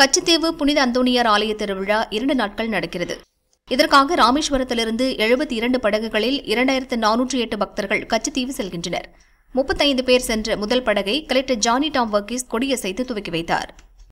கச்சத்தீவு புனித அந்தோனியார் ஆலய திருவிழா இரண்டு நாட்கள் நடக்கிறது இதற்காக ராமேஸ்வரத்திலிருந்து எழுபத்தி இரண்டு படகுகளில் இரண்டாயிரத்து நானூற்றி எட்டு பக்தர்கள் கச்சத்தீவு செல்கின்றனர் முப்பத்தைந்து பேர் சென்ற முதல் படகை கலெக்டர் ஜானி டாம் வர்கீஸ் கொடியசைத்து துவக்கி வைத்தார்